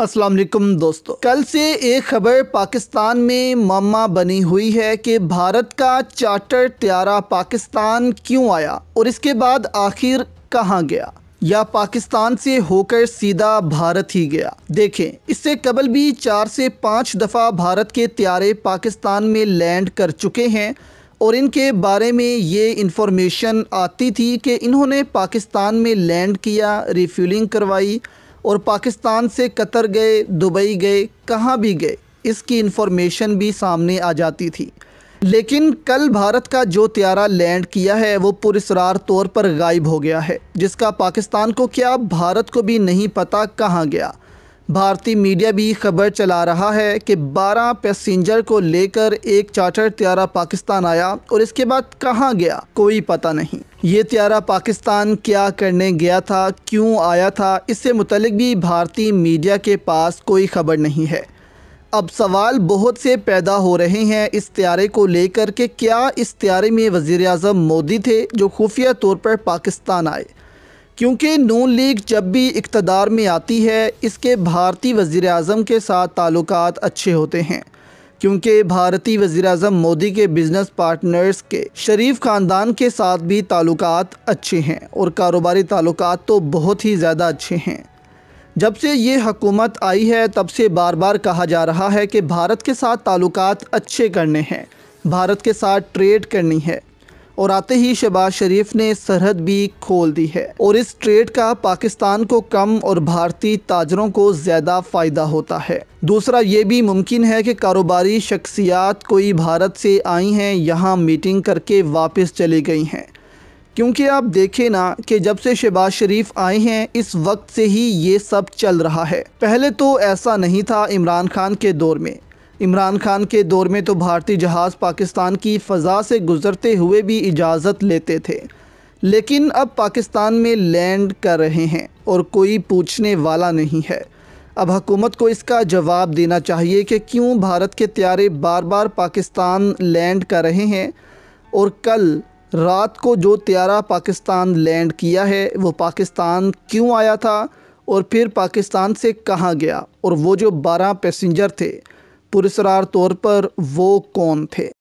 अस्सलाम दोस्तों कल से एक खबर पाकिस्तान में मामा बनी हुई है कि भारत का चार्टर त्यारा पाकिस्तान क्यों आया और इसके बाद आखिर कहाँ गया या पाकिस्तान से होकर सीधा भारत ही गया देखें इससे कबल भी चार से पाँच दफ़ा भारत के त्यारे पाकिस्तान में लैंड कर चुके हैं और इनके बारे में ये इंफॉर्मेशन आती थी कि इन्होंने पाकिस्तान में लैंड किया रिफ्यूलिंग करवाई और पाकिस्तान से कतर गए दुबई गए कहाँ भी गए इसकी इन्फॉर्मेशन भी सामने आ जाती थी लेकिन कल भारत का जो त्यारा लैंड किया है वो पुरसरार तौर पर गायब हो गया है जिसका पाकिस्तान को क्या भारत को भी नहीं पता कहाँ गया भारतीय मीडिया भी खबर चला रहा है कि 12 पैसेंजर को लेकर एक चार्टर त्यारा पाकिस्तान आया और इसके बाद कहाँ गया कोई पता नहीं ये त्यारा पाकिस्तान क्या करने गया था क्यों आया था इससे मुतलक भी भारतीय मीडिया के पास कोई खबर नहीं है अब सवाल बहुत से पैदा हो रहे हैं इस त्यारे को लेकर के क्या इस त्यारे में वज़ी अजम मोदी थे जो खुफिया तौर पर पाकिस्तान आए क्योंकि नून लीग जब भी इकतदार में आती है इसके भारतीय वज़ी अजम के साथ ताल्लुक अच्छे होते हैं क्योंकि भारतीय वजी अजम मोदी के बिजनेस पार्टनर्स के शरीफ खानदान के साथ भी ताल्लुक अच्छे हैं और कारोबारी ताल्लुक तो बहुत ही ज़्यादा अच्छे हैं जब से ये हकूमत आई है तब से बार बार कहा जा रहा है कि भारत के साथ ताल्लुक अच्छे करने हैं भारत के साथ ट्रेड करनी है और आते ही शहबाज शरीफ ने सरहद भी खोल दी है और इस ट्रेड का पाकिस्तान को कम और भारतीय ताजरों को ज़्यादा फ़ायदा होता है दूसरा ये भी मुमकिन है कि कारोबारी शख्सियात कोई भारत से आई हैं यहाँ मीटिंग करके वापस चली गई हैं क्योंकि आप देखें ना कि जब से शहबाज शरीफ आए हैं इस वक्त से ही ये सब चल रहा है पहले तो ऐसा नहीं था इमरान खान के दौर में इमरान खान के दौर में तो भारतीय जहाज़ पाकिस्तान की फ़जा से गुज़रते हुए भी इजाज़त लेते थे लेकिन अब पाकिस्तान में लैंड कर रहे हैं और कोई पूछने वाला नहीं है अब हुकूमत को इसका जवाब देना चाहिए कि क्यों भारत के त्यारे बार बार पाकिस्तान लैंड कर रहे हैं और कल रात को जो त्यारा पाकिस्तान लैंड किया है वो पाकिस्तान क्यों आया था और फिर पाकिस्तान से कहाँ गया और वो जो बारह पैसेंजर थे पुरस्कार तौर पर वो कौन थे